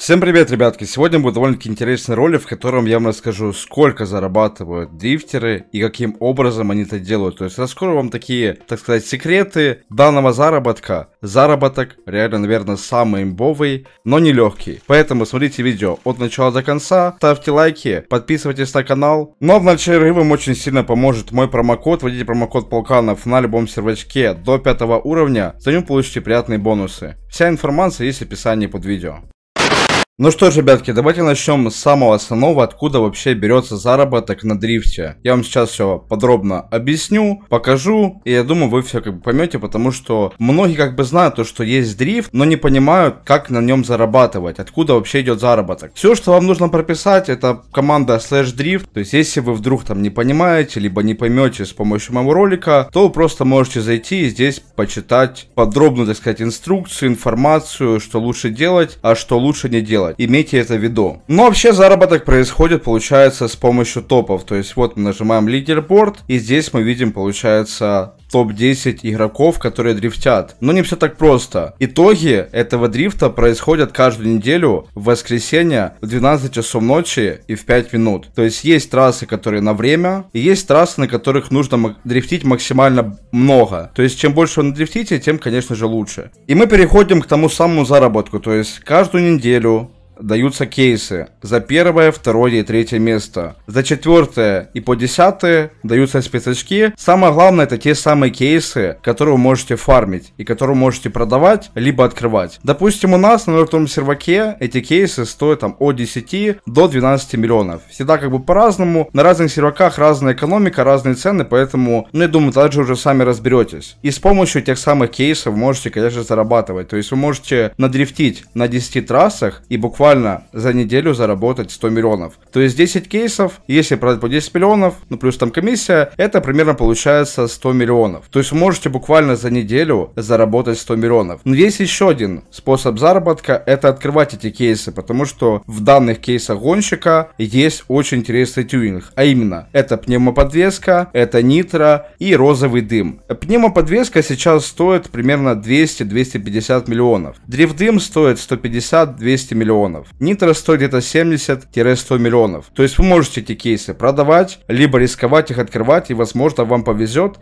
Всем привет, ребятки! Сегодня будет довольно-таки интересный ролик, в котором я вам расскажу, сколько зарабатывают дрифтеры и каким образом они это делают. То есть расскажу вам такие, так сказать, секреты данного заработка. Заработок реально, наверное, самый имбовый, но не легкий. Поэтому смотрите видео от начала до конца, ставьте лайки, подписывайтесь на канал. Но ну, а в начале вам очень сильно поможет мой промокод. Вводите промокод Полканов на любом сервачке до 5 уровня, за ним получите приятные бонусы. Вся информация есть в описании под видео. Ну что ж, ребятки, давайте начнем с самого основного, откуда вообще берется заработок на дрифте. Я вам сейчас все подробно объясню, покажу, и я думаю, вы все как бы поймете, потому что многие как бы знают то, что есть дрифт, но не понимают, как на нем зарабатывать, откуда вообще идет заработок. Все, что вам нужно прописать, это команда slash drift, то есть если вы вдруг там не понимаете, либо не поймете с помощью моего ролика, то вы просто можете зайти и здесь почитать подробную, так сказать, инструкцию, информацию, что лучше делать, а что лучше не делать делать. Имейте это в виду. Но вообще заработок происходит, получается, с помощью топов. То есть вот мы нажимаем лидерборд, и здесь мы видим, получается, топ-10 игроков, которые дрифтят. Но не все так просто. Итоги этого дрифта происходят каждую неделю в воскресенье в 12 часов ночи и в 5 минут. То есть есть трассы, которые на время, и есть трассы, на которых нужно дрифтить максимально много. То есть чем больше вы надрифтите, тем, конечно же, лучше. И мы переходим к тому самому заработку. То есть каждую неделю даются кейсы. За первое, второе и третье место. За четвертое и по десятое даются спецочки. Самое главное это те самые кейсы, которые вы можете фармить и которые вы можете продавать, либо открывать. Допустим, у нас на мертвом серваке эти кейсы стоят там от 10 до 12 миллионов. Всегда как бы по-разному. На разных серваках разная экономика, разные цены, поэтому, ну я думаю, также уже сами разберетесь. И с помощью тех самых кейсов можете, конечно, зарабатывать. То есть вы можете надрифтить на 10 трассах и буквально Буквально за неделю заработать 100 миллионов. То есть 10 кейсов, если продать по 10 миллионов, ну плюс там комиссия, это примерно получается 100 миллионов. То есть вы можете буквально за неделю заработать 100 миллионов. Но есть еще один способ заработка, это открывать эти кейсы, потому что в данных кейсах гонщика есть очень интересный тюнинг, а именно это пневмоподвеска, это нитро и розовый дым. Пневмоподвеска сейчас стоит примерно 200-250 миллионов. Дрифт дым стоит 150-200 миллионов миллионов. Нитро стоит где-то 70-100 миллионов. То есть вы можете эти кейсы продавать, либо рисковать их открывать, и возможно вам повезет,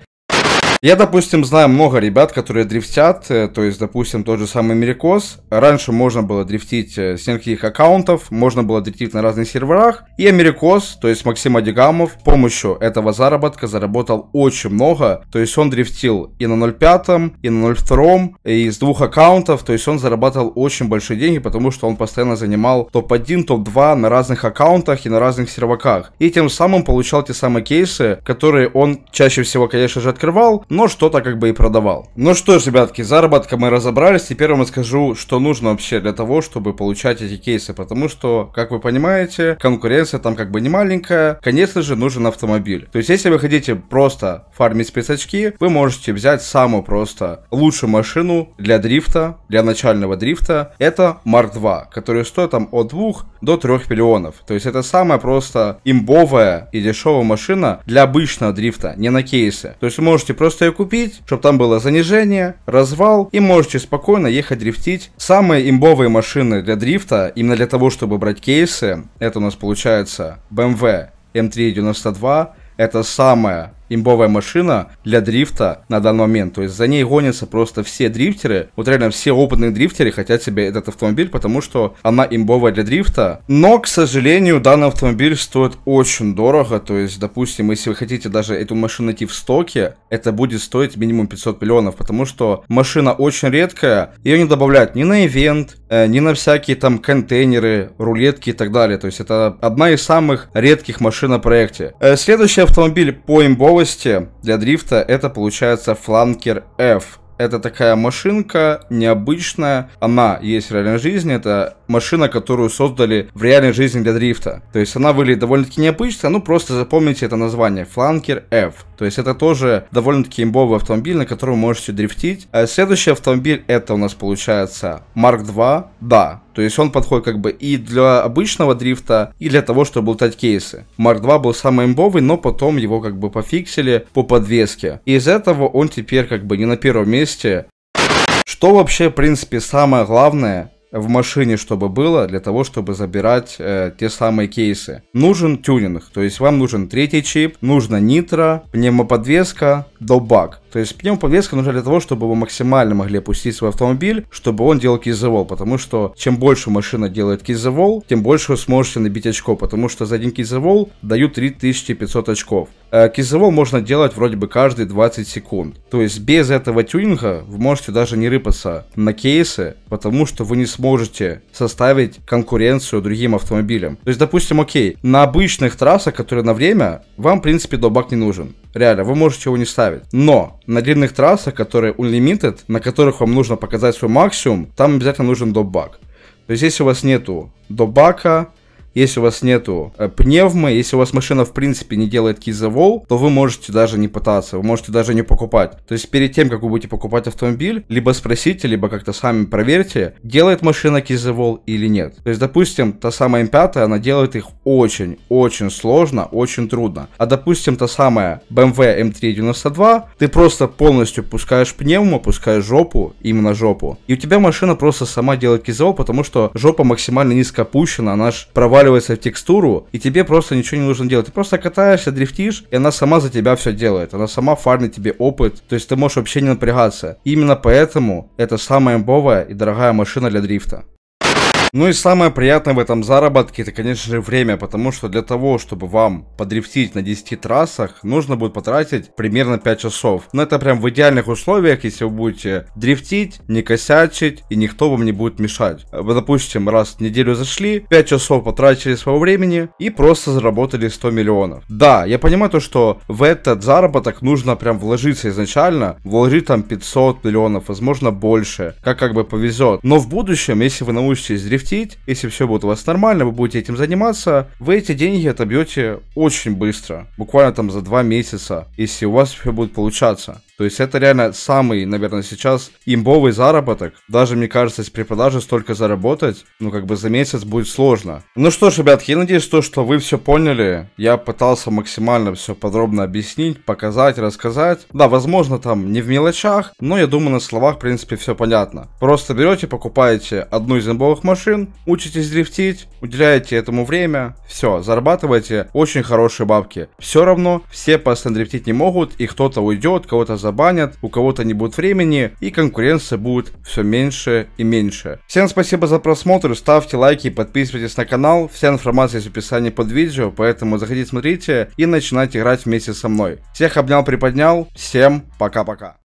я, допустим, знаю много ребят, которые дрифтят, э, то есть, допустим, тот же самый Америкос. Раньше можно было дрифтить э, с нескольких аккаунтов, можно было дрифтить на разных серверах. И Америкос, то есть Максим Адигамов, с помощью этого заработка заработал очень много. То есть он дрифтил и на 0.5, и на 0.2, и с двух аккаунтов. То есть он зарабатывал очень большие деньги, потому что он постоянно занимал топ-1, топ-2 на разных аккаунтах и на разных серваках. И тем самым получал те самые кейсы, которые он чаще всего, конечно же, открывал, но что-то как бы и продавал. Ну что ж, ребятки, заработка мы разобрались. Теперь я вам расскажу, что нужно вообще для того, чтобы получать эти кейсы. Потому что, как вы понимаете, конкуренция там как бы не маленькая. Конечно же, нужен автомобиль. То есть, если вы хотите просто фармить спецочки, вы можете взять самую просто лучшую машину для дрифта, для начального дрифта. Это Mark 2, который стоит там от 2 до 3 миллионов. То есть, это самая просто имбовая и дешевая машина для обычного дрифта, не на кейсы. То есть, вы можете просто просто ее купить, чтобы там было занижение, развал, и можете спокойно ехать дрифтить. Самые имбовые машины для дрифта, именно для того, чтобы брать кейсы, это у нас получается BMW M392, это самая имбовая машина для дрифта на данный момент. То есть за ней гонятся просто все дрифтеры. Вот реально все опытные дрифтеры хотят себе этот автомобиль, потому что она имбовая для дрифта. Но, к сожалению, данный автомобиль стоит очень дорого. То есть, допустим, если вы хотите даже эту машину найти в стоке, это будет стоить минимум 500 миллионов, потому что машина очень редкая. Ее не добавляют ни на ивент, э, ни на всякие там контейнеры, рулетки и так далее. То есть это одна из самых редких машин на проекте. Э, следующий автомобиль по имбовой новости для дрифта это получается фланкер F. Это такая машинка необычная. Она есть в реальной жизни. Это машина, которую создали в реальной жизни для дрифта. То есть она выглядит довольно-таки необычно. Ну, просто запомните это название. Фланкер F. То есть это тоже довольно-таки имбовый автомобиль, на котором вы можете дрифтить. А следующий автомобиль это у нас получается Mark 2. Да, то есть он подходит как бы и для обычного дрифта, и для того, чтобы лутать кейсы. Марк 2 был самый имбовый, но потом его как бы пофиксили по подвеске. И из этого он теперь как бы не на первом месте. Что вообще, в принципе, самое главное в машине, чтобы было, для того, чтобы забирать э, те самые кейсы. Нужен тюнинг, то есть вам нужен третий чип, нужно нитро, пневмоподвеска, добак. То есть пневмоподвеска нужна для того, чтобы вы максимально могли опустить свой автомобиль, чтобы он делал кизовол, потому что чем больше машина делает кизовол, тем больше вы сможете набить очко, потому что за один кизовол дают 3500 очков. Э, Кизово можно делать вроде бы каждые 20 секунд. То есть без этого тюнинга вы можете даже не рыпаться на кейсы, потому что вы не сможете составить конкуренцию другим автомобилям. То есть, допустим, окей, на обычных трассах, которые на время, вам, в принципе, добак не нужен. Реально, вы можете его не ставить. Но на длинных трассах, которые unlimited, на которых вам нужно показать свой максимум, там обязательно нужен добак. То есть, если у вас нету добака, если у вас нету э, пневмы, если у вас машина в принципе не делает кизовол, то вы можете даже не пытаться, вы можете даже не покупать. То есть перед тем, как вы будете покупать автомобиль, либо спросите, либо как-то сами проверьте, делает машина кизовол или нет. То есть, допустим, та самая М5, она делает их очень-очень сложно, очень трудно. А допустим, та самая BMW M392, ты просто полностью пускаешь пневму, пускаешь жопу, именно жопу, и у тебя машина просто сама делает кизовол, потому что жопа максимально низко опущена, она ж проваливается проваливается в текстуру, и тебе просто ничего не нужно делать. Ты просто катаешься, дрифтишь, и она сама за тебя все делает. Она сама фармит тебе опыт, то есть ты можешь вообще не напрягаться. И именно поэтому это самая имбовая и дорогая машина для дрифта. Ну и самое приятное в этом заработке, это, конечно же, время, потому что для того, чтобы вам подрифтить на 10 трассах, нужно будет потратить примерно 5 часов. Но это прям в идеальных условиях, если вы будете дрифтить, не косячить, и никто вам не будет мешать. Э, допустим, раз в неделю зашли, 5 часов потратили своего времени и просто заработали 100 миллионов. Да, я понимаю то, что в этот заработок нужно прям вложиться изначально, вложить там 500 миллионов, возможно больше, как как бы повезет. Но в будущем, если вы научитесь дрифтить, дрифтить, если все будет у вас нормально, вы будете этим заниматься, вы эти деньги отобьете очень быстро, буквально там за два месяца, если у вас все будет получаться. То есть это реально самый, наверное, сейчас имбовый заработок. Даже, мне кажется, с продаже столько заработать, ну, как бы за месяц будет сложно. Ну что ж, ребятки, я надеюсь, то, что вы все поняли. Я пытался максимально все подробно объяснить, показать, рассказать. Да, возможно, там не в мелочах, но я думаю, на словах, в принципе, все понятно. Просто берете, покупаете одну из имбовых машин, учитесь дрифтить, уделяете этому время, все, зарабатываете очень хорошие бабки. Все равно все постоянно дрифтить не могут, и кто-то уйдет, кого-то за забанят, у кого-то не будет времени и конкуренция будет все меньше и меньше. Всем спасибо за просмотр, ставьте лайки и подписывайтесь на канал. Вся информация есть в описании под видео, поэтому заходите, смотрите и начинайте играть вместе со мной. Всех обнял, приподнял. Всем пока-пока.